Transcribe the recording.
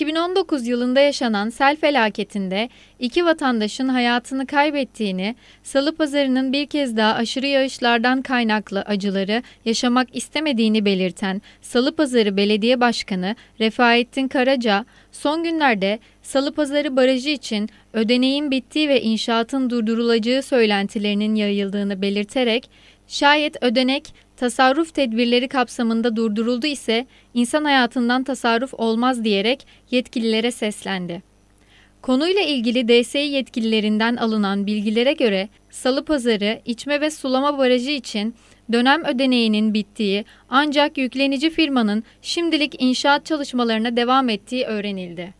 2019 yılında yaşanan sel felaketinde iki vatandaşın hayatını kaybettiğini, salı pazarının bir kez daha aşırı yağışlardan kaynaklı acıları yaşamak istemediğini belirten Salı Pazarı Belediye Başkanı Refaettin Karaca, son günlerde Salı Pazarı Barajı için ödeneğin bittiği ve inşaatın durdurulacağı söylentilerinin yayıldığını belirterek, şayet ödenek tasarruf tedbirleri kapsamında durduruldu ise insan hayatından tasarruf olmaz diyerek yetkililere seslendi. Konuyla ilgili DSİ yetkililerinden alınan bilgilere göre Salı Pazarı içme ve sulama barajı için dönem ödeneğinin bittiği ancak yüklenici firmanın şimdilik inşaat çalışmalarına devam ettiği öğrenildi.